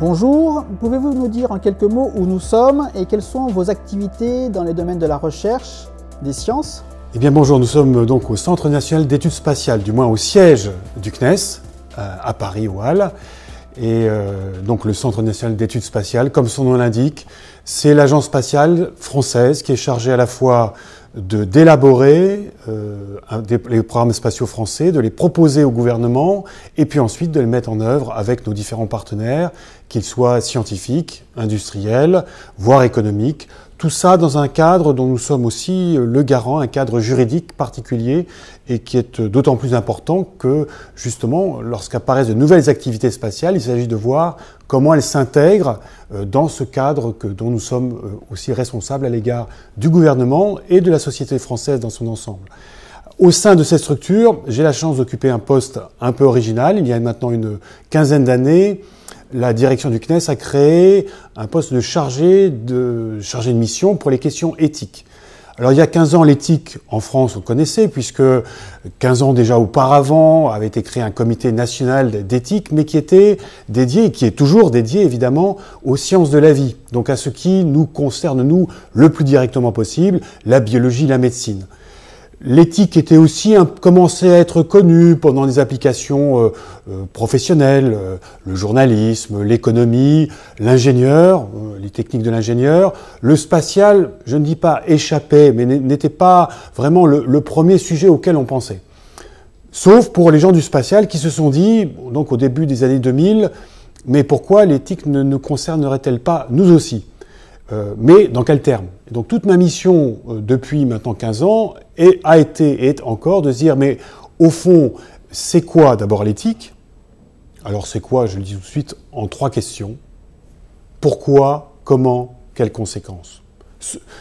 Bonjour, pouvez-vous nous dire en quelques mots où nous sommes et quelles sont vos activités dans les domaines de la recherche, des sciences Eh bien bonjour, nous sommes donc au Centre national d'études spatiales, du moins au siège du CNES, euh, à Paris au HAL. Et euh, donc le Centre national d'études spatiales, comme son nom l'indique, c'est l'agence spatiale française qui est chargée à la fois d'élaborer euh, les programmes spatiaux français, de les proposer au gouvernement, et puis ensuite de les mettre en œuvre avec nos différents partenaires, qu'ils soient scientifiques, industriels, voire économiques, tout ça dans un cadre dont nous sommes aussi euh, le garant, un cadre juridique particulier et qui est euh, d'autant plus important que, justement, lorsqu'apparaissent de nouvelles activités spatiales, il s'agit de voir comment elles s'intègrent euh, dans ce cadre que, dont nous sommes aussi responsables à l'égard du gouvernement et de la société française dans son ensemble. Au sein de cette structure, j'ai la chance d'occuper un poste un peu original. Il y a maintenant une quinzaine d'années, la direction du CNES a créé un poste de chargé de, mission pour les questions éthiques. Alors il y a 15 ans, l'éthique en France, on connaissait, puisque 15 ans déjà auparavant avait été créé un comité national d'éthique, mais qui était dédié, et qui est toujours dédié évidemment aux sciences de la vie, donc à ce qui nous concerne, nous, le plus directement possible, la biologie, la médecine. L'éthique était aussi commencé à être connue pendant les applications euh, euh, professionnelles, euh, le journalisme, l'économie, l'ingénieur, les techniques de l'ingénieur. Le spatial, je ne dis pas échappé, mais n'était pas vraiment le, premier sujet auquel on pensait. Sauf pour les gens du spatial qui se sont dit, donc au début des années 2000, mais pourquoi l'éthique ne nous concernerait-elle pas nous aussi Mais dans quel terme donc toute ma mission euh, depuis maintenant 15 ans a été et est encore de se dire, mais au fond, c'est quoi d'abord l'éthique Alors c'est quoi, je le dis tout de suite, en trois questions. Pourquoi, comment, quelles conséquences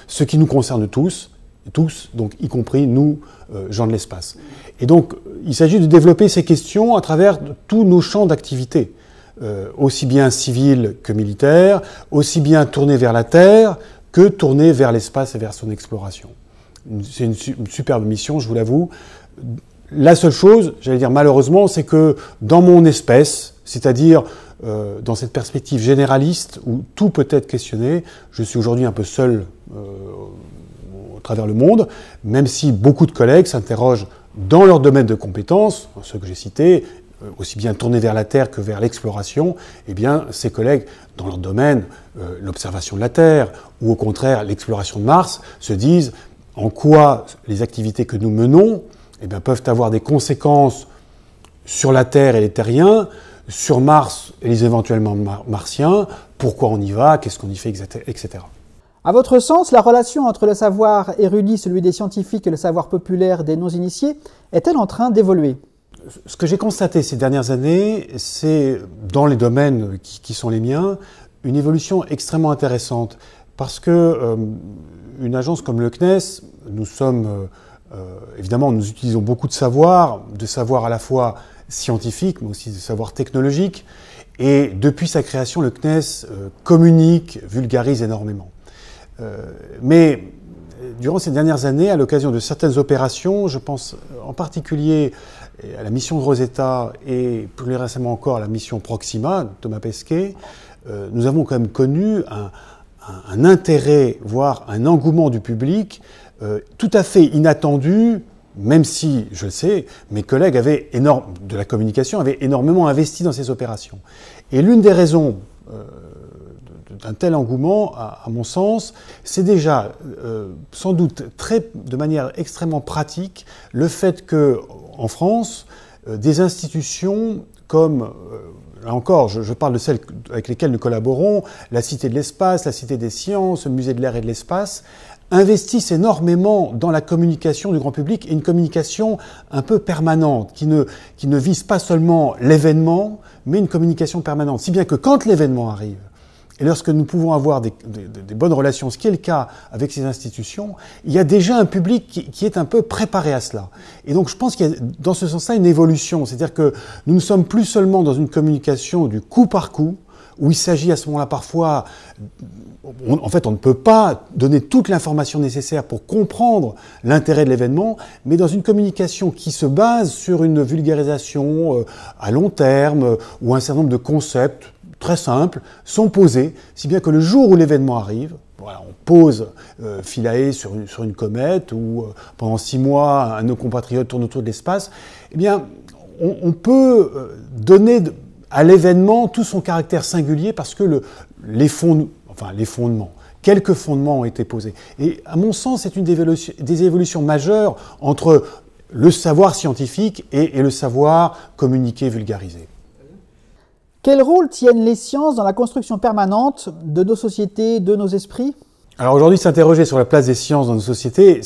ce, qui nous concerne tous, tous, donc y compris nous, euh, gens de l'espace. Et donc, il s'agit de développer ces questions à travers tous nos champs d'activité, euh, aussi bien civils que militaires, aussi bien tournés vers la Terre, tourner vers l'espace et vers son exploration. C'est une, superbe mission, je vous l'avoue. La seule chose, j'allais dire malheureusement, c'est que dans mon espèce, c'est-à-dire euh, dans cette perspective généraliste où tout peut être questionné, je suis aujourd'hui un peu seul à euh, au travers le monde, même si beaucoup de collègues s'interrogent dans leur domaine de compétences, ceux que j'ai cités, euh, aussi bien tournés vers la Terre que vers l'exploration, eh bien, ses collègues, dans leur domaine, euh, l'observation de la Terre, ou au contraire l'exploration de Mars, se disent en quoi les activités que nous menons eh peuvent avoir des conséquences sur la Terre et les Terriens, sur Mars et les éventuellement Martiens, pourquoi on y va, qu'est-ce qu'on y fait, etc. À votre sens, la relation entre le savoir érudit, celui des scientifiques, et le savoir populaire des non-initiés est-elle en train d'évoluer ce que j'ai constaté ces dernières années, c'est dans les domaines qui, sont les miens, une évolution extrêmement intéressante. Parce que euh, une agence comme le CNES, nous sommes euh, euh, évidemment, nous utilisons beaucoup de savoir, de savoir à la fois scientifique, mais aussi de savoir technologique. Et depuis sa création, le CNES communique, vulgarise énormément. mais durant ces dernières années, à l'occasion de certaines opérations, je pense en particulier à la mission Rosetta et plus récemment encore à la mission Proxima, Thomas Pesquet, euh, nous avons quand même connu un, intérêt, voire un engouement du public euh, tout à fait inattendu, même si, je le sais, mes collègues avaient de la communication avaient énormément investi dans ces opérations. Et l'une des raisons euh, d'un tel engouement, à, mon sens, c'est déjà sans doute très, de manière extrêmement pratique le fait que en France, euh, des institutions comme, euh, là encore, je, parle de celles avec lesquelles nous collaborons, la Cité de l'Espace, la Cité des Sciences, le Musée de l'Air et de l'Espace, investissent énormément dans la communication du grand public et une communication un peu permanente, ne, qui ne vise pas seulement l'événement, mais une communication permanente. Si bien que quand l'événement arrive, et lorsque nous pouvons avoir des, bonnes relations, ce qui est le cas avec ces institutions, il y a déjà un public qui, est un peu préparé à cela. Et donc je pense qu'il y a dans ce sens-là une évolution. C'est-à-dire que nous ne sommes plus seulement dans une communication du coup par coup, où il s'agit à ce moment-là parfois, en fait on ne peut pas donner toute l'information nécessaire pour comprendre l'intérêt de l'événement, mais dans une communication qui se base sur une vulgarisation euh, à long terme euh, ou un certain nombre de concepts très simples, sont posés, si bien que le jour où l'événement arrive, on pose Philae euh, sur une, comète, ou euh, pendant six mois, un nos compatriotes tourne autour de l'espace, eh bien, on, peut euh, donner à l'événement tout son caractère singulier parce que le, les, enfin, les fondements, quelques fondements ont été posés. Et à mon sens, c'est une des évolutions, majeures entre le savoir scientifique et le savoir communiqué, vulgarisé. Quel rôle tiennent les sciences dans la construction permanente de nos sociétés, de nos esprits Alors aujourd'hui, s'interroger sur la place des sciences dans nos sociétés,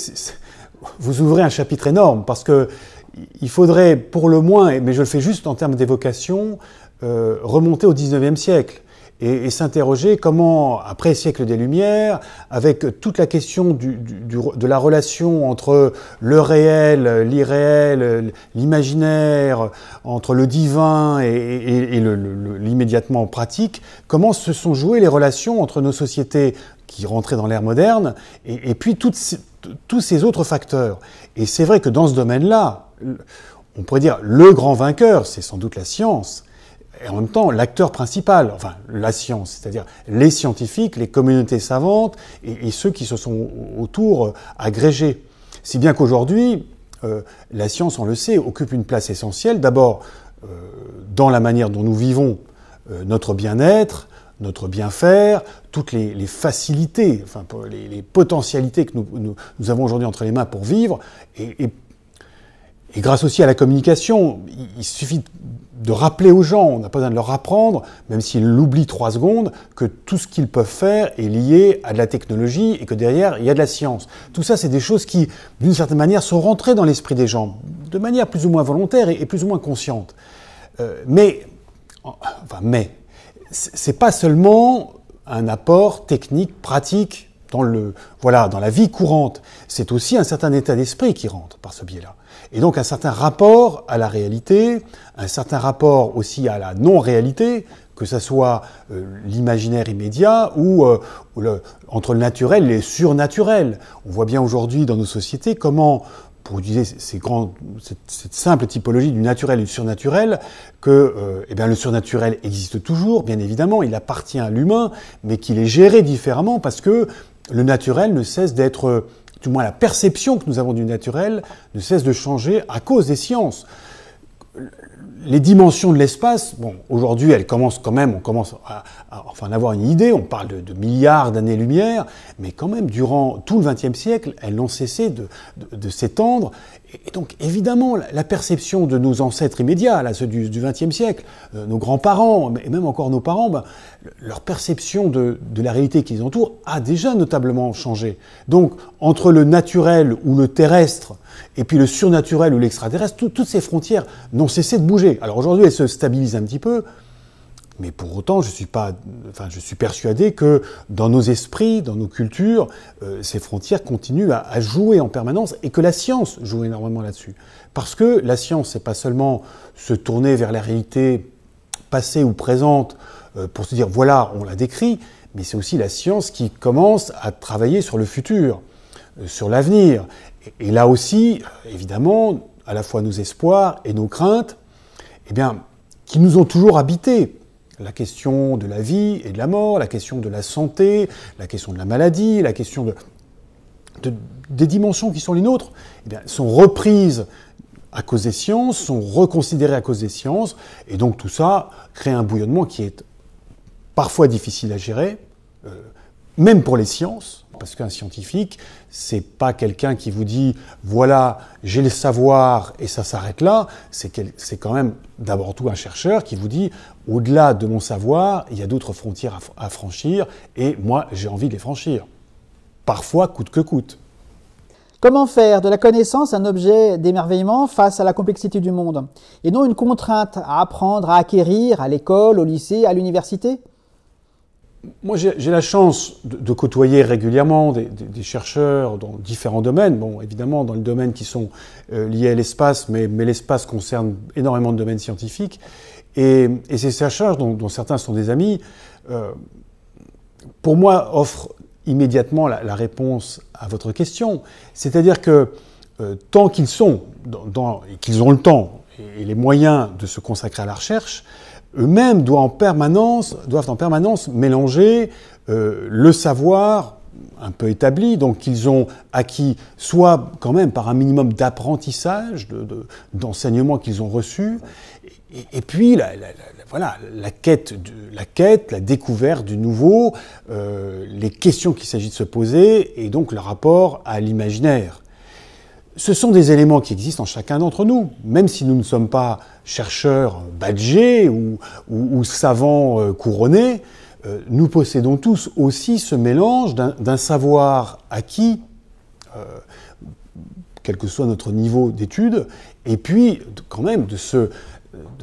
vous ouvrez un chapitre énorme parce qu'il faudrait pour le moins, mais je le fais juste en termes d'évocation, euh, remonter au 19e siècle et, s'interroger comment, après siècle des Lumières, avec toute la question de la relation entre le réel, l'irréel, l'imaginaire, entre le divin et, l'immédiatement pratique, comment se sont jouées les relations entre nos sociétés qui rentraient dans l'ère moderne et, puis tous ces autres facteurs. Et c'est vrai que dans ce domaine-là, on pourrait dire le grand vainqueur, c'est sans doute la science, et en même temps l'acteur principal, enfin la science, c'est-à-dire les scientifiques, les communautés savantes et, ceux qui se sont autour euh, agrégés. Si bien qu'aujourd'hui, euh, la science, on le sait, occupe une place essentielle, d'abord euh, dans la manière dont nous vivons notre bien-être, notre bien-faire, toutes les, facilités, enfin, les, potentialités que nous, avons aujourd'hui entre les mains pour vivre, et, et et grâce aussi à la communication, il suffit de rappeler aux gens, on n'a pas besoin de leur apprendre, même s'ils l'oublient trois secondes, que tout ce qu'ils peuvent faire est lié à de la technologie et que derrière, il y a de la science. Tout ça, c'est des choses qui, d'une certaine manière, sont rentrées dans l'esprit des gens, de manière plus ou moins volontaire et plus ou moins consciente. Euh, mais, enfin, mais, c'est pas seulement un apport technique, pratique, dans, le, voilà, dans la vie courante. C'est aussi un certain état d'esprit qui rentre par ce biais-là. Et donc un certain rapport à la réalité, un certain rapport aussi à la non-réalité, que ce soit euh, l'imaginaire immédiat ou, euh, entre le naturel et le surnaturel. On voit bien aujourd'hui dans nos sociétés comment pour utiliser cette, simple typologie du naturel et du surnaturel, que euh, eh bien, le surnaturel existe toujours, bien évidemment, il appartient à l'humain, mais qu'il est géré différemment parce que le naturel ne cesse d'être du moins la perception que nous avons du naturel, ne cesse de changer à cause des sciences. Les dimensions de l'espace, bon, aujourd'hui, elles commencent quand même, on commence à, à avoir une idée, on parle de, milliards d'années-lumière, mais quand même, durant tout le XXe siècle, elles n'ont cessé de s'étendre et donc, évidemment, la perception de nos ancêtres immédiats, là, ceux du XXe siècle, euh, nos grands-parents, et même encore nos parents, ben, leur perception de, la réalité qui les entoure a déjà notablement changé. Donc, entre le naturel ou le terrestre, et puis le surnaturel ou l'extraterrestre, toutes ces frontières n'ont cessé de bouger. Alors aujourd'hui, elles se stabilisent un petit peu, mais pour autant, je suis, pas, enfin, je suis persuadé que dans nos esprits, dans nos cultures, euh, ces frontières continuent à, jouer en permanence et que la science joue énormément là-dessus. Parce que la science, c'est pas seulement se tourner vers la réalité passée ou présente euh, pour se dire voilà, on la décrit, mais c'est aussi la science qui commence à travailler sur le futur, euh, sur l'avenir. Et, là aussi, évidemment, à la fois nos espoirs et nos craintes, eh bien, qui nous ont toujours habités la question de la vie et de la mort, la question de la santé, la question de la maladie, la question des dimensions qui sont les nôtres, eh sont reprises à cause des sciences, sont reconsidérées à cause des sciences, et donc tout ça crée un bouillonnement qui est parfois difficile à gérer, euh, même pour les sciences, parce qu'un scientifique, c'est pas quelqu'un qui vous dit voilà, j'ai le savoir et ça s'arrête là. C'est quand même d'abord tout un chercheur qui vous dit au-delà de mon savoir, il y a d'autres frontières à franchir et moi, j'ai envie de les franchir. Parfois, coûte que coûte. Comment faire de la connaissance un objet d'émerveillement face à la complexité du monde Et non une contrainte à apprendre, à acquérir à l'école, au lycée, à l'université moi, j'ai la chance de, côtoyer régulièrement des, chercheurs dans différents domaines. Bon, évidemment, dans les domaines qui sont euh, liés à l'espace, mais, l'espace concerne énormément de domaines scientifiques. Et, ces chercheurs, dont, certains sont des amis, euh, pour moi, offrent immédiatement la, réponse à votre question. C'est-à-dire que euh, tant qu'ils sont, et qu'ils ont le temps et, les moyens de se consacrer à la recherche, eux-mêmes doivent en permanence, mélanger euh, le savoir un peu établi, donc qu'ils ont acquis soit quand même par un minimum d'apprentissage, d'enseignement qu'ils ont reçu, et, puis la, voilà, la quête, la quête, la découverte du nouveau, euh, les questions qu'il s'agit de se poser, et donc le rapport à l'imaginaire. Ce sont des éléments qui existent en chacun d'entre nous, même si nous ne sommes pas chercheurs badgés ou, savants euh, couronnés, euh, nous possédons tous aussi ce mélange d'un savoir acquis, euh, quel que soit notre niveau d'étude et puis quand même de ce,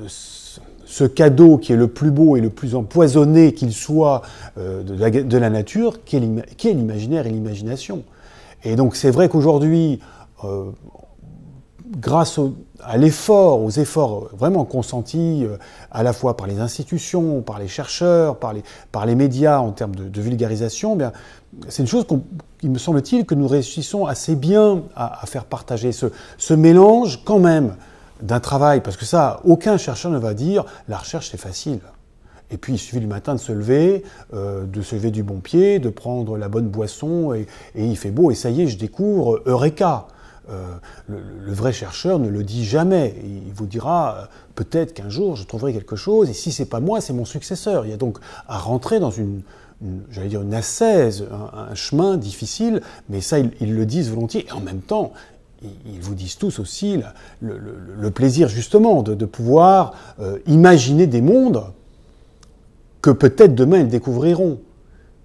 ce, cadeau qui est le plus beau et le plus empoisonné qu'il soit de, la, nature qui est l'imaginaire et l'imagination. Et donc c'est vrai qu'aujourd'hui, euh, grâce à l'effort, aux efforts vraiment consentis euh, à la fois par les institutions, par les chercheurs, par les, par les médias en termes de, vulgarisation, eh c'est une chose qu'il me semble-t-il que nous réussissons assez bien à, faire partager ce, mélange quand même d'un travail, parce que ça, aucun chercheur ne va dire la recherche c'est facile. Et puis il suffit le matin de se lever, euh, de se lever du bon pied, de prendre la bonne boisson et, et il fait beau et ça y est, je découvre Eureka. Euh, le, vrai chercheur ne le dit jamais. Il vous dira euh, peut-être qu'un jour je trouverai quelque chose, et si c'est pas moi, c'est mon successeur. Il y a donc à rentrer dans une, j'allais dire une assaise, un, chemin difficile, mais ça ils, le disent volontiers. Et en même temps, ils, vous disent tous aussi le, plaisir justement de, pouvoir euh, imaginer des mondes que peut-être demain ils découvriront.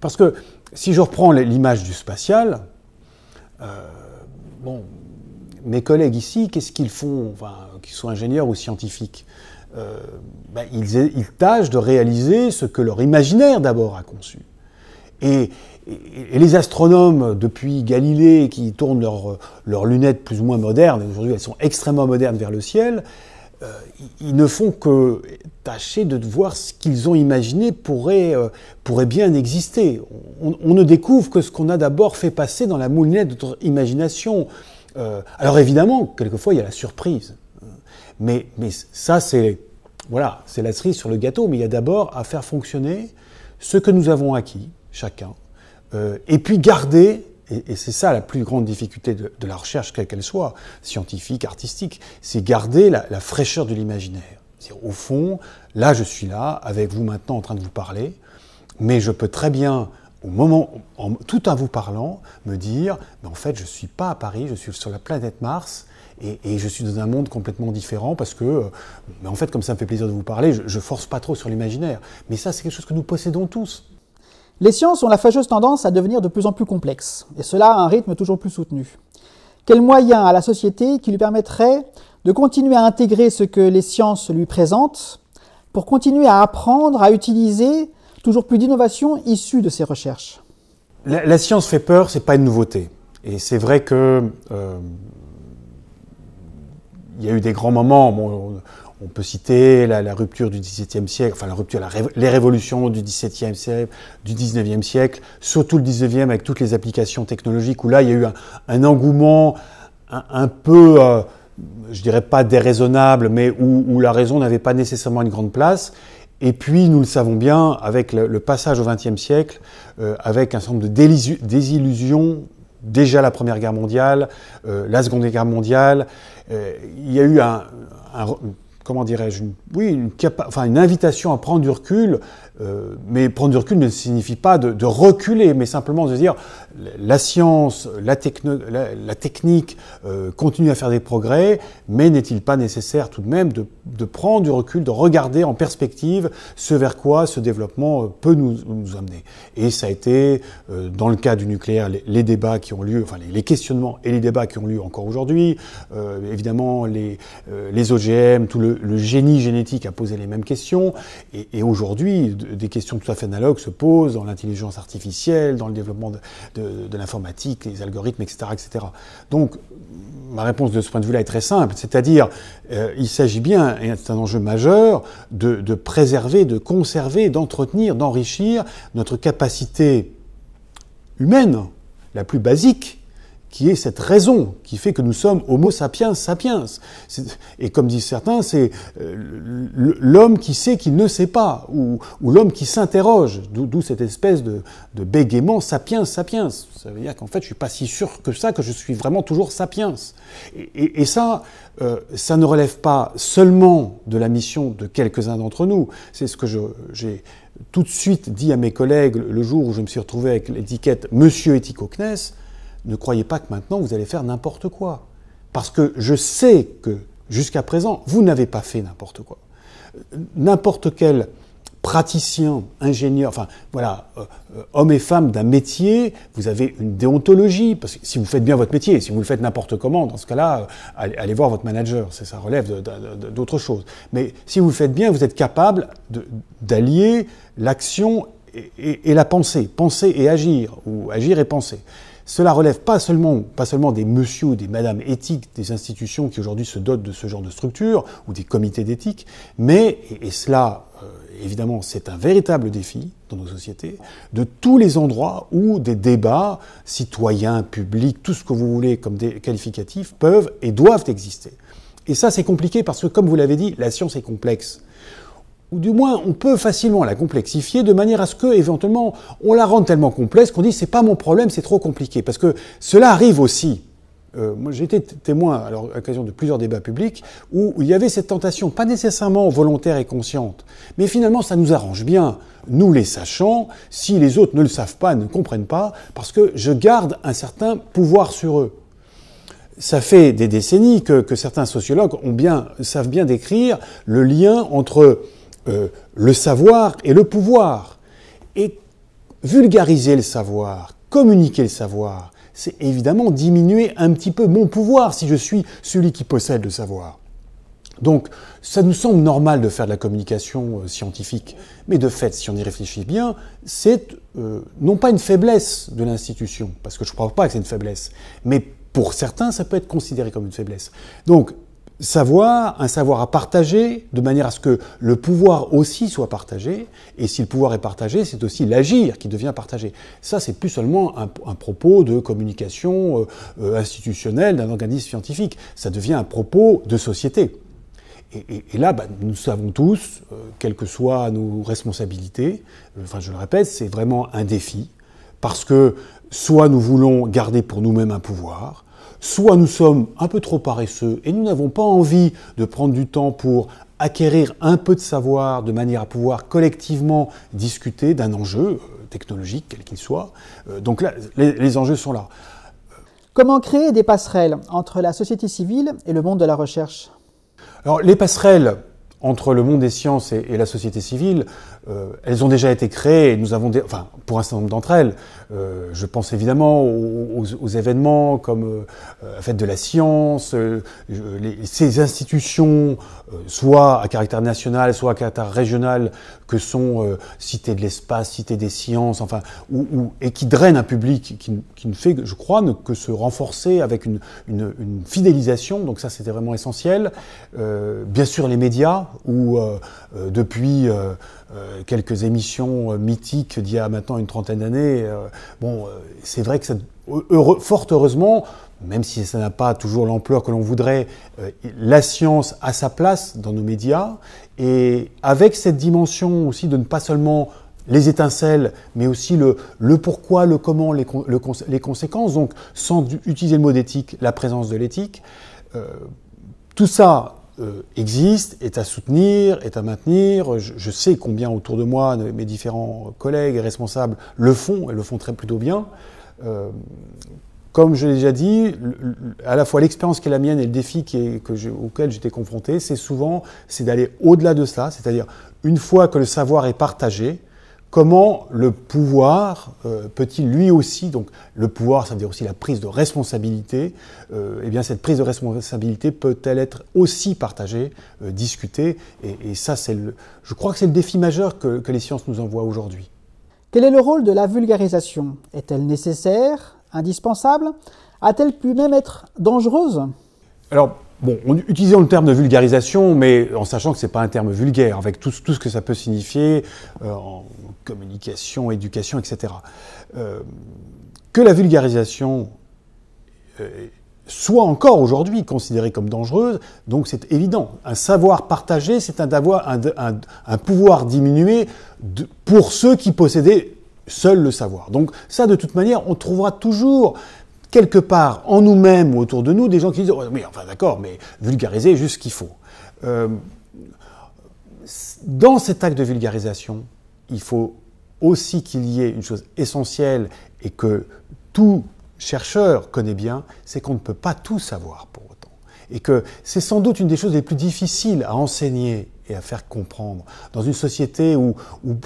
Parce que si je reprends l'image du spatial, bon, mes collègues ici, qu'est-ce qu'ils font, enfin, qu'ils soient ingénieurs ou scientifiques euh, ben, ils, tâchent de réaliser ce que leur imaginaire d'abord a conçu. Et, les astronomes, depuis Galilée, qui tournent leurs lunettes plus ou moins modernes, et aujourd'hui elles sont extrêmement modernes vers le ciel, euh, ils ne font que tâcher de voir ce qu'ils ont imaginé euh, pourrait, bien exister. On, on, ne découvre que ce qu'on a d'abord fait passer dans la moulinette de notre imagination. Euh, alors évidemment, quelquefois, il y a la surprise. Euh, mais, mais ça, c'est voilà, la cerise sur le gâteau. Mais il y a d'abord à faire fonctionner ce que nous avons acquis, chacun, euh, et puis garder, et, c'est ça la plus grande difficulté de, la recherche, quelle qu'elle soit, scientifique, artistique, c'est garder la, la fraîcheur de l'imaginaire. Au fond, là, je suis là, avec vous maintenant en train de vous parler, mais je peux très bien au moment, tout en vous parlant, me dire, mais en fait, je ne suis pas à Paris, je suis sur la planète Mars, et, je suis dans un monde complètement différent parce que, euh, mais en fait, comme ça me fait plaisir de vous parler, je, ne force pas trop sur l'imaginaire. Mais ça, c'est quelque chose que nous possédons tous. Les sciences ont la fâcheuse tendance à devenir de plus en plus complexes, et cela à un rythme toujours plus soutenu. Quel moyen à la société qui lui permettrait de continuer à intégrer ce que les sciences lui présentent, pour continuer à apprendre à utiliser toujours plus d'innovations issues de ces recherches. La, science fait peur, c'est pas une nouveauté. Et c'est vrai que euh, il y a eu des grands moments. on, peut citer la, rupture du XVIIe siècle, enfin la rupture, les révolutions du XVIIe siècle, du XIXe siècle, surtout le XIXe avec toutes les applications technologiques où là il y a eu un, engouement un, peu, euh, je dirais pas déraisonnable, mais où la raison n'avait pas nécessairement une grande place. Et puis, nous le savons bien, avec le, passage au XXe siècle, euh, avec un certain nombre de désillusions, déjà la Première Guerre mondiale, euh, la Seconde Guerre mondiale, euh, il y a eu un, comment dirais-je, oui, une invitation à prendre du recul, euh, mais prendre du recul ne signifie pas de, reculer, mais simplement de dire la science, la, techno, la, technique euh, continue à faire des progrès, mais n'est-il pas nécessaire tout de même de, prendre du recul, de regarder en perspective ce vers quoi ce développement euh, peut nous, amener Et ça a été, dans le cas du nucléaire, les, débats qui ont lieu, enfin les, questionnements et les débats qui ont lieu encore aujourd'hui, évidemment les, les OGM, tout le, génie génétique a posé les mêmes questions, et, et aujourd'hui, des questions tout à fait analogues se posent dans l'intelligence artificielle, dans le développement de, l'informatique, les algorithmes, etc., etc. Donc, ma réponse de ce point de vue-là est très simple, c'est-à-dire, euh, il s'agit bien, et c'est un enjeu majeur, de préserver, de conserver, d'entretenir, d'enrichir notre capacité humaine, la plus basique, qui est cette raison qui fait que nous sommes Homo sapiens sapiens. Et comme disent certains, c'est euh, l'homme qui sait qu'il ne sait pas, ou, l'homme qui s'interroge, d'où cette espèce de, bégaiement sapiens sapiens. Ça veut dire qu'en fait, je ne suis pas si sûr que ça, que je suis vraiment toujours sapiens. Et, ça, euh, ça ne relève pas seulement de la mission de quelques-uns d'entre nous. C'est ce que j'ai tout de suite dit à mes collègues le jour où je me suis retrouvé avec l'étiquette Monsieur éthico ne croyez pas que maintenant vous allez faire n'importe quoi. Parce que je sais que jusqu'à présent, vous n'avez pas fait n'importe quoi. N'importe quel praticien, ingénieur, enfin voilà, euh, homme et femme d'un métier, vous avez une déontologie, parce que si vous faites bien votre métier, si vous le faites n'importe comment, dans ce cas-là, euh, allez, voir votre manager, ça, ça relève d'autre chose. Mais si vous faites bien, vous êtes capable d'allier l'action et la pensée, penser et agir, ou agir et penser. Cela relève pas seulement, pas seulement des monsieur ou des madames éthiques des institutions qui aujourd'hui se dotent de ce genre de structure ou des comités d'éthique, mais, et, cela euh, évidemment c'est un véritable défi dans nos sociétés, de tous les endroits où des débats citoyens, publics, tout ce que vous voulez comme des qualificatifs peuvent et doivent exister. Et ça c'est compliqué parce que comme vous l'avez dit, la science est complexe ou du moins on peut facilement la complexifier de manière à ce que éventuellement on la rende tellement complexe qu'on dit c'est pas mon problème, c'est trop compliqué parce que cela arrive aussi. Euh, moi, j'ai été témoin à l'occasion de plusieurs débats publics où, il y avait cette tentation, pas nécessairement volontaire et consciente, mais finalement ça nous arrange bien, nous les sachant, si les autres ne le savent pas, ne comprennent pas, parce que je garde un certain pouvoir sur eux ça fait des décennies que, certains sociologues savent bien décrire le lien entre euh, le savoir et le pouvoir. Et vulgariser le savoir, communiquer le savoir, c'est évidemment diminuer un petit peu mon pouvoir si je suis celui qui possède le savoir. Donc, ça nous semble normal de faire de la communication euh, scientifique, mais de fait, si on y réfléchit bien, c'est euh, non pas une faiblesse de l'institution, parce que je ne crois pas que c'est une faiblesse, mais pour certains, ça peut être considéré comme une faiblesse. Donc, savoir, un savoir à partager, de manière à ce que le pouvoir aussi soit partagé. Et si le pouvoir est partagé, c'est aussi l'agir qui devient partagé. Ça, c'est plus seulement un, propos de communication euh, euh, institutionnelle d'un organisme scientifique. Ça devient un propos de société. Et, là, bah, nous savons tous, euh, quelles que soient nos responsabilités, enfin, je le répète, c'est vraiment un défi. Parce que soit nous voulons garder pour nous-mêmes un pouvoir, soit nous sommes un peu trop paresseux et nous n'avons pas envie de prendre du temps pour acquérir un peu de savoir de manière à pouvoir collectivement discuter d'un enjeu euh, technologique, quel qu'il soit. Euh, donc là, les, enjeux sont là. Comment créer des passerelles entre la société civile et le monde de la recherche Alors les passerelles entre le monde des sciences et la société civile, euh, elles ont déjà été créées, nous avons, des, enfin, pour un certain nombre d'entre elles, euh, je pense évidemment aux, aux, événements comme euh, la fête de la science, les, ces institutions, soit à caractère national, soit à caractère régional, que sont Cité de l'espace, Cité des sciences, enfin, où, et qui drainent un public qui, qui ne fait, je crois, ne, que se renforcer avec une, une, une fidélisation, donc ça c'était vraiment essentiel. Euh, bien sûr les médias, où euh, depuis euh, euh, quelques émissions mythiques d'il y a maintenant une trentaine d'années. bon, c'est vrai que ça, fort heureusement, même si ça n'a pas toujours l'ampleur que l'on voudrait, la science a sa place dans nos médias. Et avec cette dimension aussi de ne pas seulement les étincelles, mais aussi le, le pourquoi, le comment, les, conséquences. Donc, sans utiliser le mot d'éthique, la présence de l'éthique. tout ça euh, existe, est à soutenir, est à maintenir. Je, sais combien autour de moi, mes différents collègues et responsables le font, et le font très plutôt bien. Euh, comme je l'ai déjà dit, à la fois l'expérience qui est la mienne et le défi auquel j'étais confronté, c'est souvent c'est d'aller au-delà de cela, c'est-à-dire une fois que le savoir est partagé, comment le pouvoir euh, peut-il lui aussi, donc le pouvoir, ça veut dire aussi la prise de responsabilité, et euh, eh bien cette prise de responsabilité peut-elle être aussi partagée, euh, discutée Et, ça, c'est le, je crois que c'est le défi majeur que, les sciences nous envoient aujourd'hui. Quel est le rôle de la vulgarisation Est-elle nécessaire, indispensable A-t-elle pu même être dangereuse Alors, Bon, utilisons le terme de vulgarisation, mais en sachant que ce n'est pas un terme vulgaire, avec tout, ce que ça peut signifier communication, éducation, etc. Euh, que la vulgarisation euh, soit encore aujourd'hui considérée comme dangereuse, donc c'est évident. Un savoir partagé, c'est un, un, un, pouvoir diminué pour ceux qui possédaient seul le savoir. Donc ça, de toute manière, on trouvera toujours quelque part en nous-mêmes ou autour de nous des gens qui disent oui, oh, enfin d'accord, mais vulgariser juste ce qu'il faut. Euh, dans cet acte de vulgarisation, il faut aussi qu'il y ait une chose essentielle et que tout chercheur connaît bien, c'est qu'on ne peut pas tout savoir pour et que c'est sans doute une des choses les plus difficiles à enseigner et à faire comprendre. Dans une société où,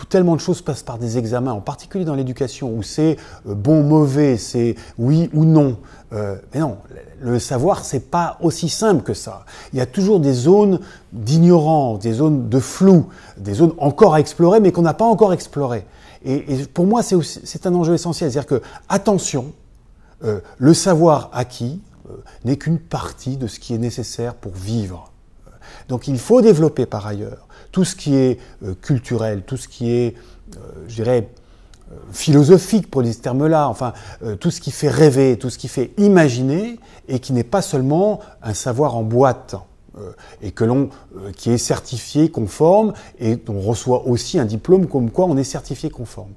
tellement de choses passent par des examens, en particulier dans l'éducation, où c'est euh, bon, mauvais, c'est oui ou non. Euh, mais non, le savoir, c'est pas aussi simple que ça. Il y a toujours des zones d'ignorance, des zones de flou, des zones encore à explorer, mais qu'on n'a pas encore explorées. Et, pour moi, c'est un enjeu essentiel. C'est-à-dire que, attention, euh, le savoir acquis, euh, n'est qu'une partie de ce qui est nécessaire pour vivre. Donc il faut développer par ailleurs tout ce qui est euh, culturel, tout ce qui est, euh, je dirais, philosophique pour les termes-là, enfin tout ce qui fait rêver, tout ce qui fait imaginer et qui n'est pas seulement un savoir en boîte. Euh, et que l'on, euh, qui est certifié conforme et on reçoit aussi un diplôme comme quoi on est certifié conforme.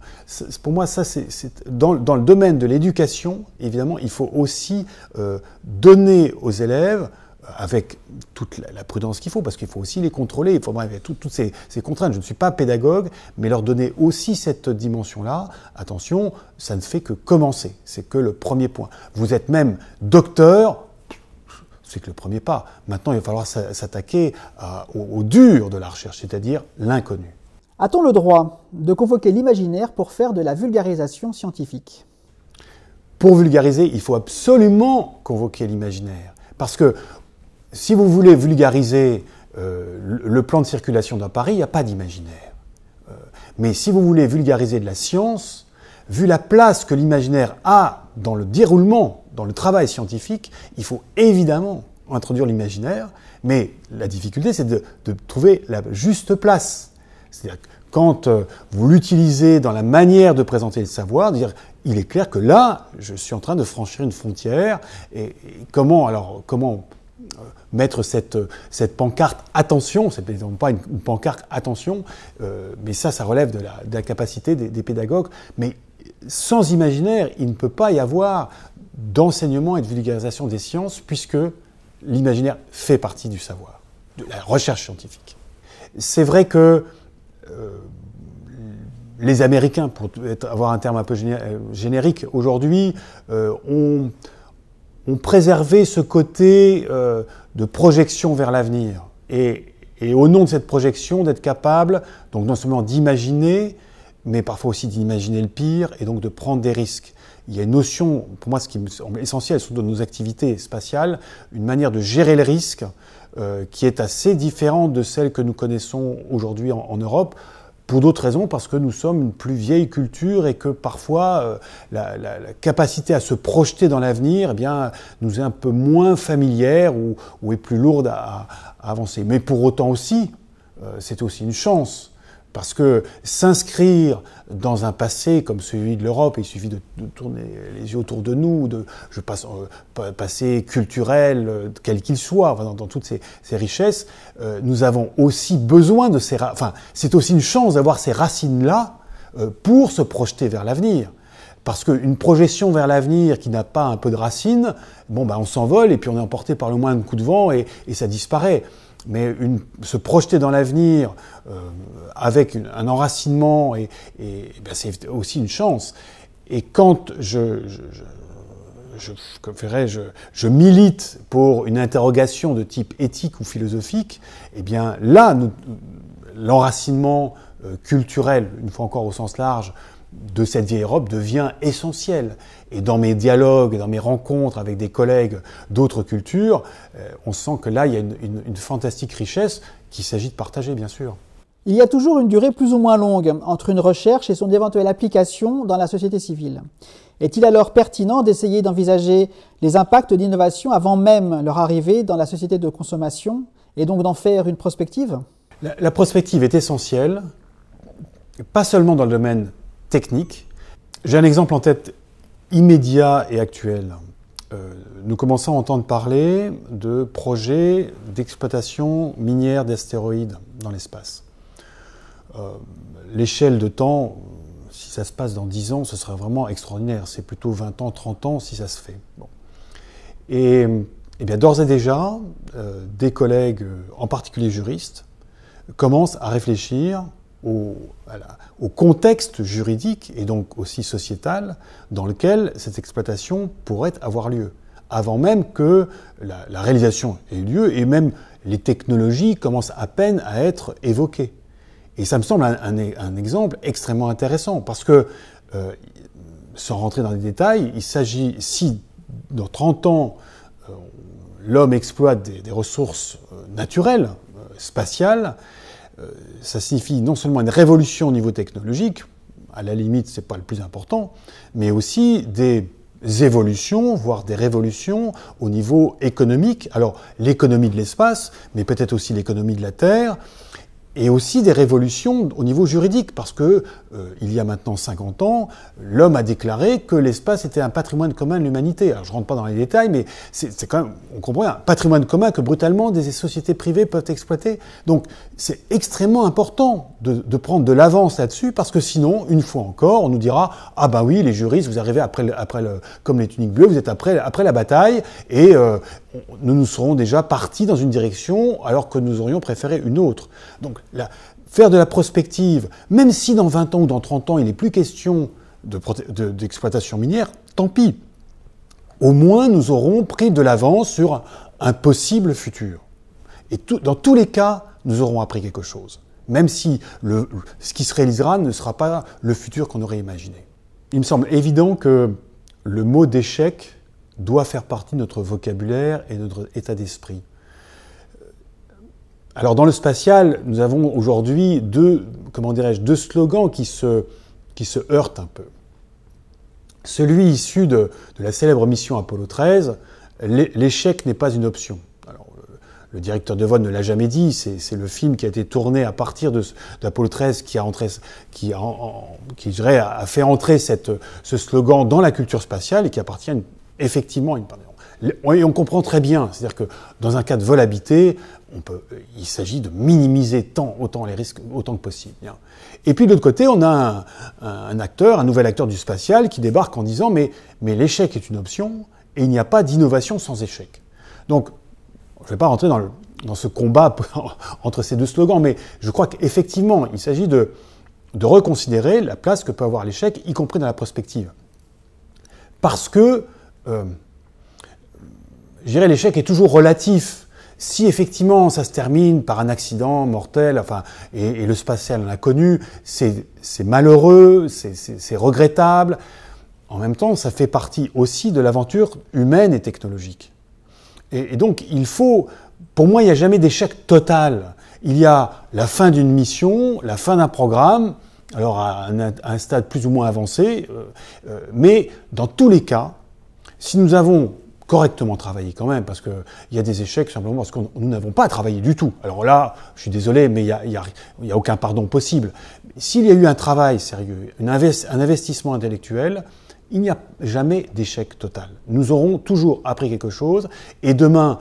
Pour moi, ça, c'est dans, dans, le domaine de l'éducation, évidemment, il faut aussi euh, donner aux élèves avec toute la, prudence qu'il faut, parce qu'il faut aussi les contrôler, il faut avoir toutes, toutes ces, contraintes. Je ne suis pas pédagogue, mais leur donner aussi cette dimension-là. Attention, ça ne fait que commencer, c'est que le premier point. Vous êtes même docteur c'est que le premier pas. Maintenant, il va falloir s'attaquer euh, au, dur de la recherche, c'est-à-dire l'inconnu. A-t-on le droit de convoquer l'imaginaire pour faire de la vulgarisation scientifique Pour vulgariser, il faut absolument convoquer l'imaginaire. Parce que si vous voulez vulgariser euh, le plan de circulation d'un Paris, il n'y a pas d'imaginaire. Euh, mais si vous voulez vulgariser de la science, vu la place que l'imaginaire a dans le déroulement, dans le travail scientifique, il faut évidemment introduire l'imaginaire, mais la difficulté, c'est de, trouver la juste place. C'est-à-dire quand euh, vous l'utilisez dans la manière de présenter le savoir, dire il est clair que là, je suis en train de franchir une frontière. Et, comment alors comment euh, mettre cette, euh, cette pancarte attention, c'est pas une, pancarte attention, mais ça, ça relève de la, capacité des, des pédagogues. Mais sans imaginaire, il ne peut pas y avoir d'enseignement et de vulgarisation des sciences, puisque l'imaginaire fait partie du savoir, de la recherche scientifique. C'est vrai que euh, les Américains, pour avoir un terme un peu euh, générique, aujourd'hui euh, ont, préservé ce côté de projection vers l'avenir. Et, et, au nom de cette projection, d'être capable, donc non seulement d'imaginer, mais parfois aussi d'imaginer le pire et donc de prendre des risques. Il y a une notion, pour moi, ce qui me semble essentiel, surtout dans nos activités spatiales, une manière de gérer le risque euh, qui est assez différente de celle que nous connaissons aujourd'hui en, Europe pour d'autres raisons, parce que nous sommes une plus vieille culture et que parfois euh, la, capacité à se projeter dans l'avenir eh bien, nous est un peu moins familière ou, est plus lourde à, avancer. Mais pour autant aussi, euh, c'est aussi une chance parce que s'inscrire dans un passé comme celui de l'Europe, il suffit de, tourner les yeux autour de nous, de je euh, passé culturel, euh, quel qu'il soit, dans, toutes ces, richesses, euh, nous avons aussi besoin de ces... Enfin, c'est aussi une chance d'avoir ces racines-là pour se projeter vers l'avenir. Parce qu'une projection vers l'avenir qui n'a pas un peu de racines, bon, ben, on s'envole et puis on est emporté par le moindre coup de vent et ça disparaît mais se projeter dans l'avenir euh, avec un enracinement, et, eh ben, c'est aussi une chance. Et quand je, je, je milite pour une interrogation de type éthique ou philosophique, et eh bien là, l'enracinement euh, culturel, une fois encore au sens large, de cette vieille Europe devient essentielle. Et dans mes dialogues, dans mes rencontres avec des collègues d'autres cultures, euh, on sent que là, il y a une, fantastique richesse qu'il s'agit de partager, bien sûr. Il y a toujours une durée plus ou moins longue entre une recherche et son éventuelle application dans la société civile. Est-il alors pertinent d'essayer d'envisager les impacts d'innovation avant même leur arrivée dans la société de consommation et donc d'en faire une prospective la prospective est essentielle, pas seulement dans le domaine Technique. J'ai un exemple en tête immédiat et actuel. Euh, nous commençons à entendre parler de projets d'exploitation minière d'astéroïdes dans l'espace. Euh, l'échelle de temps, si ça se passe dans 10 ans, ce serait vraiment extraordinaire. C'est plutôt 20 ans, 30 ans si ça se fait. Et, eh bien d'ores et déjà, euh, des collègues, en particulier juristes, commencent à réfléchir au, contexte juridique et donc aussi sociétal dans lequel cette exploitation pourrait avoir lieu, avant même que la, réalisation ait lieu et même les technologies commencent à peine à être évoquées. Et ça me semble un, exemple extrêmement intéressant parce que, euh, sans rentrer dans les détails, il s'agit, si dans 30 ans, euh, l'homme exploite des, ressources euh, naturelles, spatiales, euh, ça signifie non seulement une révolution au niveau technologique, à la limite, ce n'est pas le plus important, mais aussi des évolutions, voire des révolutions au niveau économique. Alors, l'économie de l'espace, mais peut-être aussi l'économie de la Terre, et aussi des révolutions au niveau juridique, parce que euh, il y a maintenant 50 ans, l'homme a déclaré que l'espace était un patrimoine commun de l'humanité. Alors je rentre pas dans les détails, mais c'est quand même, on comprend un patrimoine commun que brutalement des sociétés privées peuvent exploiter. Donc c'est extrêmement important de, de prendre de l'avance là-dessus, parce que sinon, une fois encore, on nous dira ah ben oui, les juristes, vous arrivez après, le, après le, comme les tuniques bleues, vous êtes après, après la bataille, et euh, nous nous serons déjà partis dans une direction alors que nous aurions préféré une autre. Donc faire de la prospective, même si dans 20 ans ou dans 30 ans il n'est plus question d'exploitation minière, tant pis. Au moins nous aurons pris de l'avance sur un possible futur. Et dans tous les cas, nous aurons appris quelque chose, même si ce qui se réalisera ne sera pas le futur qu'on aurait imaginé. Il me semble évident que le mot d'échec doit faire partie de notre vocabulaire et de notre état d'esprit. Alors dans le spatial, nous avons aujourd'hui deux, comment dirais-je, deux slogans qui se, qui se heurtent un peu. Celui issu de, la célèbre mission Apollo 13, l'échec n'est pas une option. Alors, le, directeur de vote ne l'a jamais dit, c'est le film qui a été tourné à partir d'Apollo 13 qui a, entré, qui, qui a fait entrer cette, ce slogan dans la culture spatiale et qui appartient à une, effectivement on comprend très bien, c'est-à-dire que dans un cas de vol habité, on peut, il s'agit de minimiser tant, autant les risques autant que possible. Hein. Et puis de l'autre côté, on a un, acteur, un nouvel acteur du spatial qui débarque en disant mais, mais l'échec est une option et il n'y a pas d'innovation sans échec. Donc, je ne vais pas rentrer dans, ce combat entre ces deux slogans, mais je crois qu'effectivement, il s'agit de reconsidérer la place que peut avoir l'échec, y compris dans la prospective. Parce que euh, je dirais, l'échec est toujours relatif. Si effectivement ça se termine par un accident mortel, enfin, et, le spatial en connu, c'est malheureux, c'est regrettable. En même temps, ça fait partie aussi de l'aventure humaine et technologique. Et, donc, il faut, pour moi, il n'y a jamais d'échec total. Il y a la fin d'une mission, la fin d'un programme, alors à un, stade plus ou moins avancé, euh, euh, mais dans tous les cas, si nous avons correctement travaillé quand même, parce qu'il y a des échecs simplement parce que nous n'avons pas travaillé du tout. Alors là, je suis désolé, mais il n'y a, aucun pardon possible. S'il y a eu un travail sérieux, un investissement intellectuel, il n'y a jamais d'échec total. Nous aurons toujours appris quelque chose, et demain,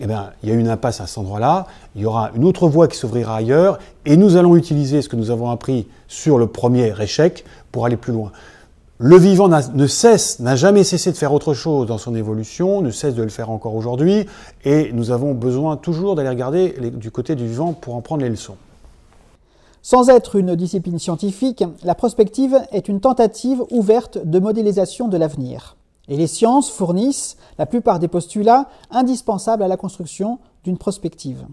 eh bien, il y a une impasse à cet endroit-là, il y aura une autre voie qui s'ouvrira ailleurs, et nous allons utiliser ce que nous avons appris sur le premier échec pour aller plus loin. Le vivant ne cesse, n'a jamais cessé de faire autre chose dans son évolution, ne cesse de le faire encore aujourd'hui, et nous avons besoin toujours d'aller regarder du côté du vivant pour en prendre les leçons. Sans être une discipline scientifique, la prospective est une tentative ouverte de modélisation de l'avenir. Et les sciences fournissent la plupart des postulats indispensables à la construction d'une prospective.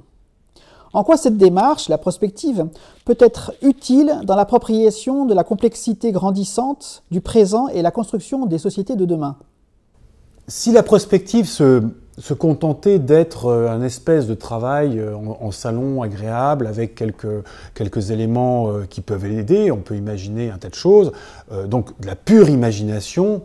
En quoi cette démarche, la prospective, peut être utile dans l'appropriation de la complexité grandissante du présent et la construction des sociétés de demain Si la prospective se, contentait d'être euh, un espèce de travail euh, en, salon agréable avec quelques, quelques éléments euh, qui peuvent l'aider, on peut imaginer un tas de choses, donc de la pure imagination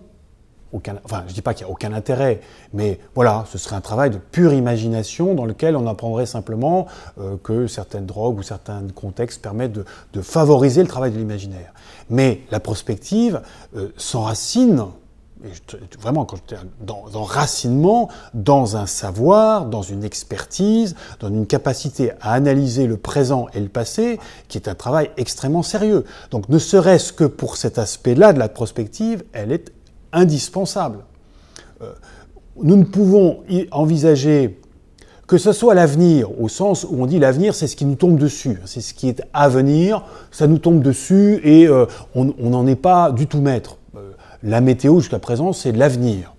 aucun, enfin, je dis pas qu'il n'y a aucun intérêt, mais voilà, ce serait un travail de pure imagination dans lequel on apprendrait simplement euh, que certaines drogues ou certains contextes permettent de, favoriser le travail de l'imaginaire. Mais la prospective euh, s'enracine vraiment quand dans, dans racinement, dans un savoir, dans une expertise, dans une capacité à analyser le présent et le passé, qui est un travail extrêmement sérieux. Donc ne serait-ce que pour cet aspect-là de la prospective, elle est indispensable. Euh, nous ne pouvons envisager que ce soit l'avenir, au sens où on dit l'avenir, c'est ce qui nous tombe dessus, hein, c'est ce qui est à venir, ça nous tombe dessus et euh, on n'en est pas du tout maître. Euh, la météo jusqu'à présent, c'est l'avenir.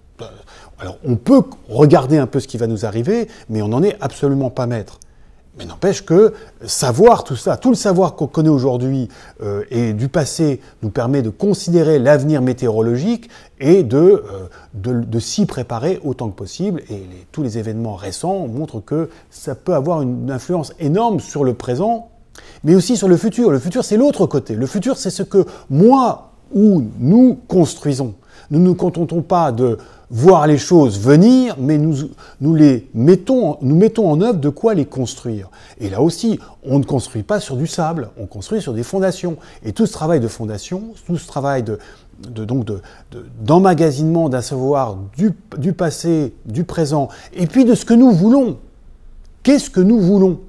Alors on peut regarder un peu ce qui va nous arriver, mais on n'en est absolument pas maître. Mais n'empêche que savoir tout ça, tout le savoir qu'on connaît aujourd'hui euh, et du passé nous permet de considérer l'avenir météorologique et de, euh, de, s'y préparer autant que possible. Et tous les événements récents montrent que ça peut avoir une influence énorme sur le présent, mais aussi sur le futur. Le futur, c'est l'autre côté. Le futur, c'est ce que moi ou nous construisons. Nous ne nous contentons pas de voir les choses venir, mais nous, nous, les mettons, nous mettons en œuvre de quoi les construire. Et là aussi, on ne construit pas sur du sable, on construit sur des fondations. Et tout ce travail de fondation, tout ce travail de, donc d'emmagasinement de, du, passé, du présent, et puis de ce que nous voulons. Qu'est-ce que nous voulons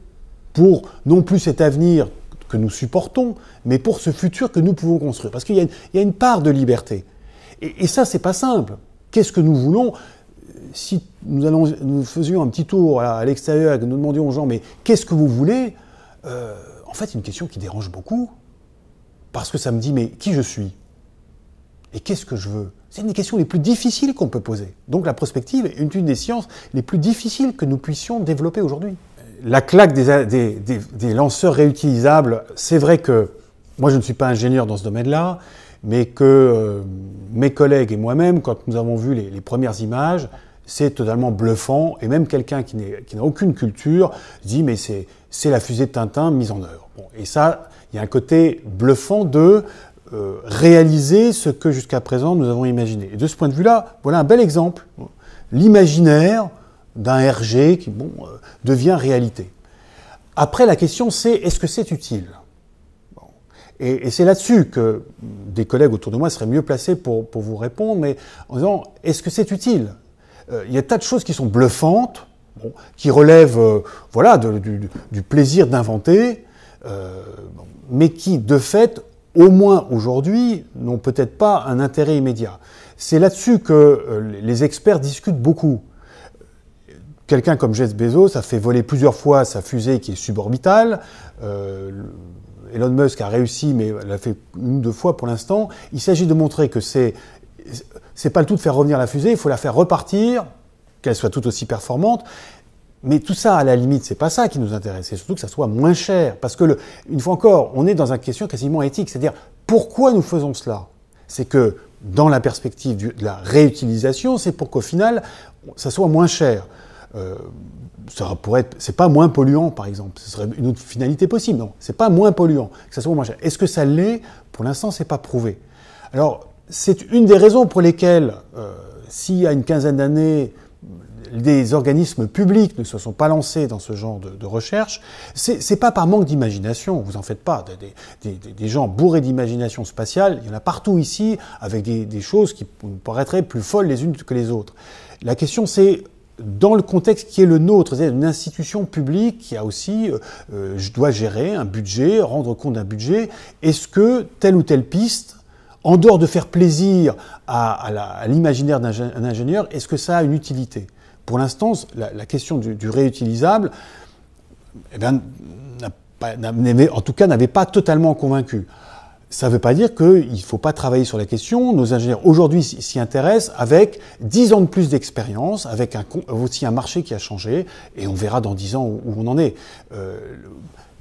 pour non plus cet avenir que nous supportons, mais pour ce futur que nous pouvons construire. Parce qu'il y, a une part de liberté. Et, et ça, c'est pas simple qu'est-ce que nous voulons Si nous, allons, nous faisions un petit tour à, l'extérieur et que nous demandions aux gens, mais qu'est-ce que vous voulez euh, En fait, c'est une question qui dérange beaucoup, parce que ça me dit, mais qui je suis Et qu'est-ce que je veux C'est une des questions les plus difficiles qu'on peut poser. Donc la prospective est une des sciences les plus difficiles que nous puissions développer aujourd'hui. La claque des lanceurs réutilisables, c'est vrai que moi je ne suis pas ingénieur dans ce domaine-là, mais que euh, mes collègues et moi-même, quand nous avons vu les, premières images, c'est totalement bluffant, et même quelqu'un qui n'a aucune culture dit mais c'est la fusée de Tintin mise en œuvre. Bon, et ça, il y a un côté bluffant de euh, réaliser ce que jusqu'à présent nous avons imaginé. Et de ce point de vue-là, voilà un bel exemple. L'imaginaire d'un RG qui bon, euh, devient réalité. Après, la question c'est est-ce que c'est utile et, c'est là-dessus que des collègues autour de moi seraient mieux placés pour, pour vous répondre, mais en disant, est-ce que c'est utile euh, Il y a tas de choses qui sont bluffantes, qui relèvent euh, voilà, du, plaisir d'inventer, euh, mais qui, de fait, au moins aujourd'hui, n'ont peut-être pas un intérêt immédiat. C'est là-dessus que les experts discutent beaucoup. Quelqu'un comme Jeff Bezos a fait voler plusieurs fois sa fusée qui est suborbitale. Elon Musk a réussi, mais l'a fait une ou deux fois pour l'instant. Il s'agit de montrer que c'est c'est pas le tout de faire revenir la fusée, il faut la faire repartir, qu'elle soit tout aussi performante. Mais tout ça, à la limite, c'est pas ça qui nous intéresse. C'est surtout que ça soit moins cher, parce que le, une fois encore, on est dans une question quasiment éthique, c'est-à-dire pourquoi nous faisons cela C'est que dans la perspective de la réutilisation, c'est pour qu'au final, ça soit moins cher. Euh, ça pourrait être, c'est pas moins polluant par exemple, ce serait une autre finalité possible, non, c'est pas moins polluant, que ça soit Est-ce que ça l'est Pour l'instant, c'est pas prouvé. Alors, c'est une des raisons pour lesquelles, euh, s'il y a une quinzaine d'années, des organismes publics ne se sont pas lancés dans ce genre de, de recherche, c'est pas par manque d'imagination, vous en faites pas. Des, des gens bourrés d'imagination spatiale, il y en a partout ici, avec des, des choses qui paraîtraient plus folles les unes que les autres. La question c'est dans le contexte qui est le nôtre, c'est-à-dire une institution publique qui a aussi, euh, euh, je dois gérer un budget, rendre compte d'un budget, est-ce que telle ou telle piste, en dehors de faire plaisir à, l'imaginaire d'un ingénieur, est-ce que ça a une utilité Pour l'instant, la, question du, réutilisable, eh en tout cas, n'avait pas totalement convaincu ça ne veut pas dire qu'il ne faut pas travailler sur la question. Nos ingénieurs aujourd'hui s'y intéressent avec 10 ans de plus d'expérience, avec un, aussi un marché qui a changé, et on verra dans 10 ans où, on en est. Euh,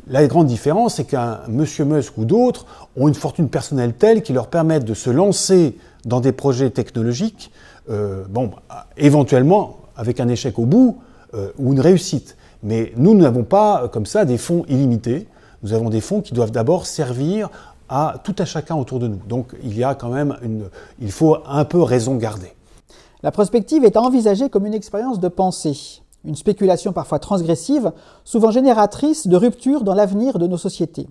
la grande différence, c'est qu'un monsieur Musk ou d'autres ont une fortune personnelle telle qui leur permettent de se lancer dans des projets technologiques, euh, bon, éventuellement avec un échec au bout euh, ou une réussite. Mais nous, nous n'avons pas comme ça des fonds illimités. Nous avons des fonds qui doivent d'abord servir à tout à chacun autour de nous. Donc il y a quand même une, il faut un peu raison garder. La prospective est envisagée comme une expérience de pensée, une spéculation parfois transgressive, souvent génératrice de ruptures dans l'avenir de nos sociétés.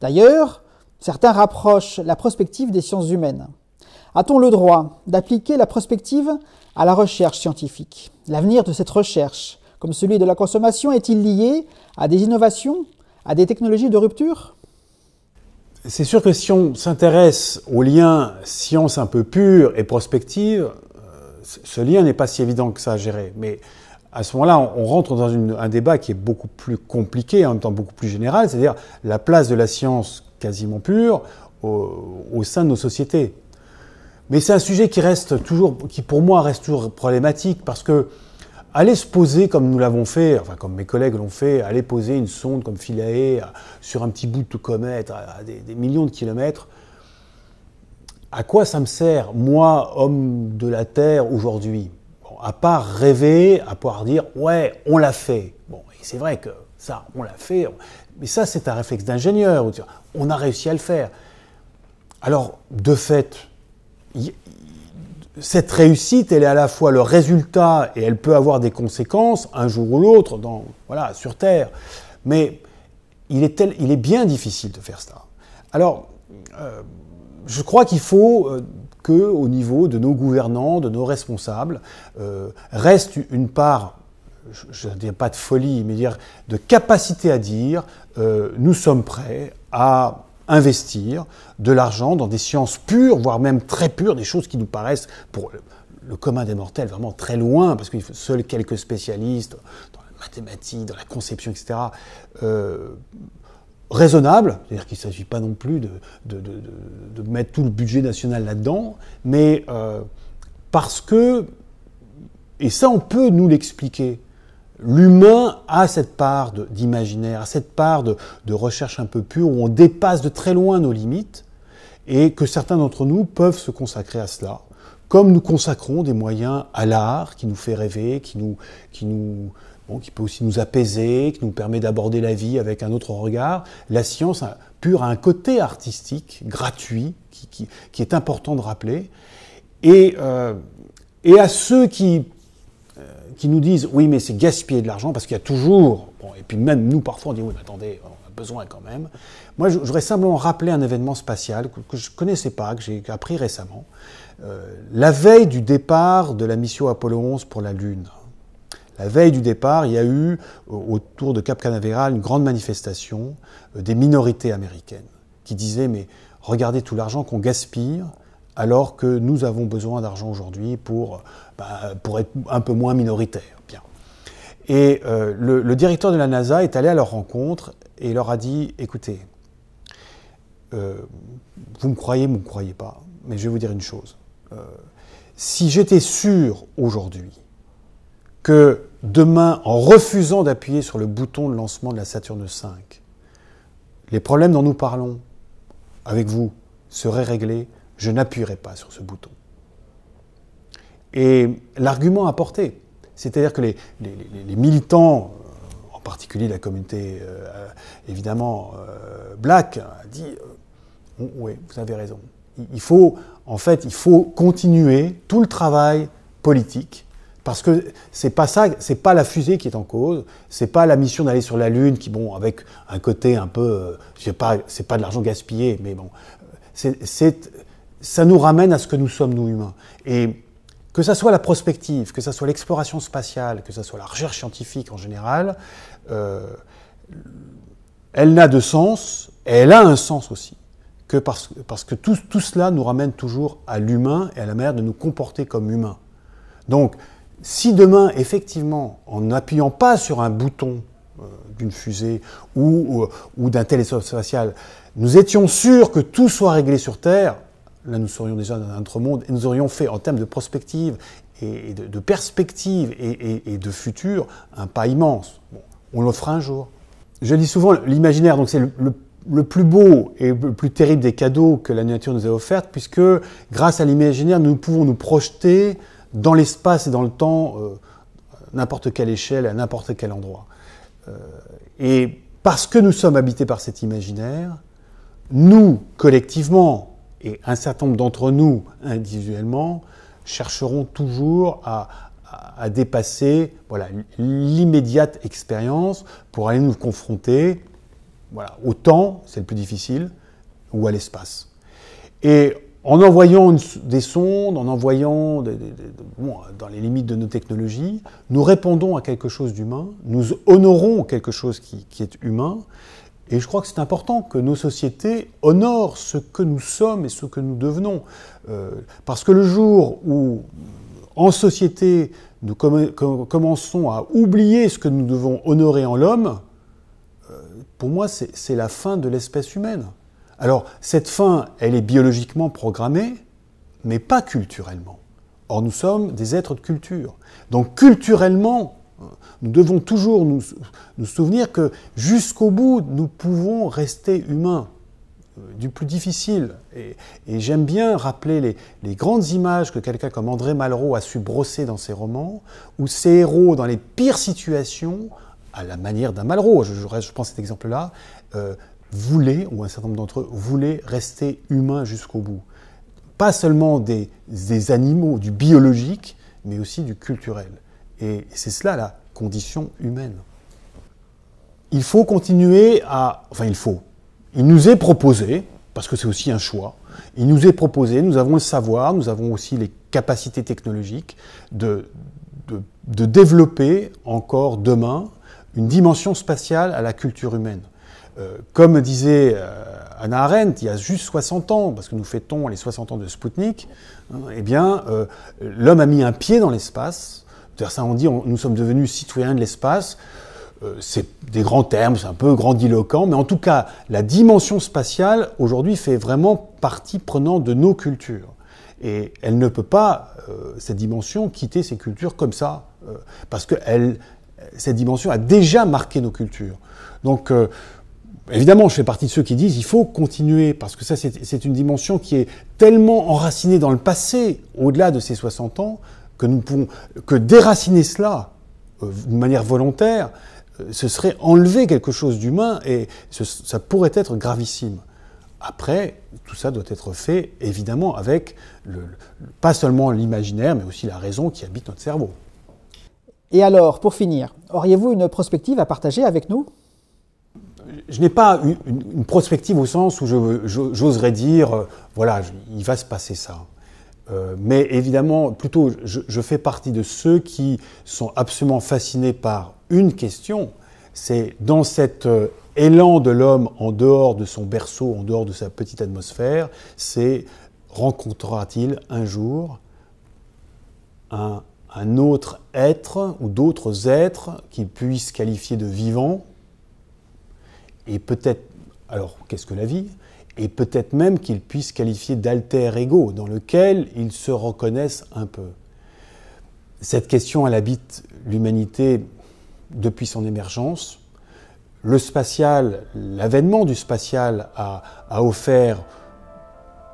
D'ailleurs, certains rapprochent la prospective des sciences humaines. A-t-on le droit d'appliquer la prospective à la recherche scientifique L'avenir de cette recherche, comme celui de la consommation, est-il lié à des innovations, à des technologies de rupture c'est sûr que si on s'intéresse au lien science un peu pure et prospective, euh, ce lien n'est pas si évident que ça à gérer. Mais à ce moment-là, on, rentre dans un débat qui est beaucoup plus compliqué, en même temps beaucoup plus général, c'est-à-dire la place de la science quasiment pure au, au sein de nos sociétés. Mais c'est un sujet qui reste toujours, qui pour moi reste toujours problématique parce que aller se poser comme nous l'avons fait, enfin comme mes collègues l'ont fait, aller poser une sonde comme Philae euh, sur un petit bout de comète à des, millions de kilomètres, à quoi ça me sert, moi, homme de la Terre, aujourd'hui À part rêver, à pouvoir dire ouais, on l'a fait. Bon, et c'est vrai que ça, on l'a fait. Mais ça, c'est un réflexe d'ingénieur. On a réussi à le faire. Alors, de fait, cette réussite, elle est à la fois le résultat et elle peut avoir des conséquences un jour ou l'autre, voilà, sur Terre. Mais il est, tel, il est bien difficile de faire ça. Alors, euh, je crois qu'il faut euh, que, au niveau de nos gouvernants, de nos responsables, euh, reste une part, je ne dis pas de folie, mais dire de capacité à dire, nous sommes prêts à investir de l'argent dans des sciences pures, voire même très pures, des choses qui nous paraissent pour le commun des mortels vraiment très loin, parce que seuls quelques spécialistes dans la mathématique, dans la conception, etc., euh, raisonnable, c'est-à-dire qu'il ne s'agit pas non plus de, de, mettre tout le budget national là-dedans, mais euh, parce que, et ça on peut nous l'expliquer, L'humain a cette part d'imaginaire, cette part de, recherche un peu pure, où on dépasse de très loin nos limites, et que certains d'entre nous peuvent se consacrer à cela, comme nous consacrons des moyens à l'art qui nous fait rêver, qui nous, qui nous, bon, qui peut aussi nous apaiser, qui nous permet d'aborder la vie avec un autre regard. La science pure a un côté artistique gratuit qui, est important de rappeler. Et, euh, et à ceux qui qui nous disent oui, mais c'est gaspiller de l'argent parce qu'il y a toujours. et puis même nous, parfois, on dit oui, mais attendez, on a besoin quand même. Moi, je voudrais simplement rappeler un événement spatial que, je ne connaissais pas, que j'ai appris récemment. Euh, la veille du départ de la mission Apollo 11 pour la Lune, la veille du départ, il y a eu autour de Cap Canaveral une grande manifestation euh, des minorités américaines qui disaient mais regardez tout l'argent qu'on gaspille alors que nous avons besoin d'argent aujourd'hui pour, bah, être un peu moins minoritaire. Et euh, le, directeur de la NASA est allé à leur rencontre et leur a dit, écoutez, euh, vous me croyez, vous ne me croyez pas, mais je vais vous dire une chose. Euh, si j'étais sûr aujourd'hui que demain, en refusant d'appuyer sur le bouton de lancement de la Saturne V, les problèmes dont nous parlons avec vous seraient réglés, je n'appuierai pas sur ce bouton. Et l'argument apporté, c'est-à-dire que les, militants, euh, en particulier la communauté euh, évidemment euh, black, a dit oui, vous avez raison. Il faut, en fait, il faut continuer tout le travail politique parce que c'est pas ça, c'est pas la fusée qui est en cause, c'est pas la mission d'aller sur la lune qui, bon, avec un côté un peu, je pas, c'est pas de l'argent gaspillé, mais bon, c'est ça nous ramène à ce que nous sommes, nous humains. Et que ça soit la prospective, que ça soit l'exploration spatiale, que ça soit la recherche scientifique en général, euh, elle n'a de sens, et elle a un sens aussi, que parce, parce que tout, tout, cela nous ramène toujours à l'humain et à la manière de nous comporter comme humains. Donc, si demain, effectivement, en n'appuyant pas sur un bouton euh, d'une fusée ou, ou, ou d'un télescope spatial, nous étions sûrs que tout soit réglé sur Terre, là nous serions déjà dans notre monde, et nous aurions fait en termes de prospective et, de, de, perspective et, de futur un pas immense. Bon, on le fera un jour. Je dis souvent, l'imaginaire, donc c'est le, plus beau et le plus terrible des cadeaux que la nature nous a offerts, puisque grâce à l'imaginaire, nous pouvons nous projeter dans l'espace et dans le temps, à euh, n'importe quelle échelle, à n'importe quel endroit. Euh, et parce que nous sommes habités par cet imaginaire, nous, collectivement, et un certain nombre d'entre nous, individuellement, chercheront toujours à, dépasser l'immédiate expérience pour aller nous confronter au temps, c'est le plus difficile, ou à l'espace. Et en envoyant des sondes, en envoyant dans les limites de nos technologies, nous répondons à quelque chose d'humain, nous honorons quelque chose qui est humain, et je crois que c'est important que nos sociétés honorent ce que nous sommes et ce que nous devenons. Euh, parce que le jour où, en société, nous commençons à oublier ce que nous devons honorer en l'homme, euh, pour moi, c'est la fin de l'espèce humaine. Alors, cette fin, elle est biologiquement programmée, mais pas culturellement. Or, nous sommes des êtres de culture. Donc, culturellement, nous devons toujours nous, souvenir que jusqu'au bout, nous pouvons rester humains euh, du plus difficile. Et, j'aime bien rappeler les, grandes images que quelqu'un comme André Malraux a su brosser dans ses romans, où ses héros, dans les pires situations, à la manière d'un Malraux, je, je, prends cet exemple-là, euh, voulaient, ou un certain nombre d'entre eux, voulaient rester humains jusqu'au bout. Pas seulement des animaux, du biologique, mais aussi du culturel. Et c'est cela la condition humaine. Il faut continuer à... Enfin, il faut. Il nous est proposé, parce que c'est aussi un choix, il nous est proposé, nous avons le savoir, nous avons aussi les capacités technologiques de, de, développer encore demain une dimension spatiale à la culture humaine. Euh, comme disait euh, Anna Arendt, il y a juste 60 ans, parce que nous fêtons les 60 ans de Spoutnik, hein, eh bien, euh, l'homme a mis un pied dans l'espace, ça, on dit, nous sommes devenus citoyens de l'espace. Euh, c'est des grands termes, c'est un peu grandiloquent, mais en tout cas, la dimension spatiale, aujourd'hui, fait vraiment partie prenante de nos cultures. Et elle ne peut pas, euh, cette dimension, quitter ces cultures comme ça, euh, parce que cette dimension a déjà marqué nos cultures. Donc, Évidemment, je fais partie de ceux qui disent il faut continuer, parce que ça, c'est une dimension qui est tellement enracinée dans le passé, au-delà de ces 60 ans, que nous pouvons que déraciner cela euh, de manière volontaire, euh, ce serait enlever quelque chose d'humain et ça pourrait être gravissime. Après, tout ça doit être fait évidemment avec le, pas seulement l'imaginaire, mais aussi la raison qui habite notre cerveau. Et alors, pour finir, auriez-vous une prospective à partager avec nous je n'ai pas une, une, prospective au sens où j'oserais euh, je, dire, voilà, il va se passer ça. Euh, mais évidemment, plutôt, je, fais partie de ceux qui sont absolument fascinés par une question. C'est dans cet euh, élan de l'homme en dehors de son berceau, en dehors de sa petite atmosphère, c'est rencontrera-t-il un jour un, autre être ou d'autres êtres qu'il puisse qualifier de vivant Et peut-être, alors qu'est-ce que la vie et peut-être même qu'ils puissent qualifier d'alter ego, dans lequel ils se reconnaissent un peu. Cette question, elle habite l'humanité depuis son émergence. Le spatial, l'avènement du spatial a, a offert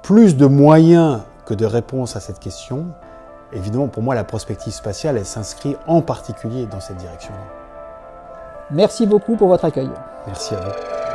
plus de moyens que de réponses à cette question. Évidemment, pour moi, la prospective spatiale, elle s'inscrit en particulier dans cette direction-là. Merci beaucoup pour votre accueil. Merci à vous.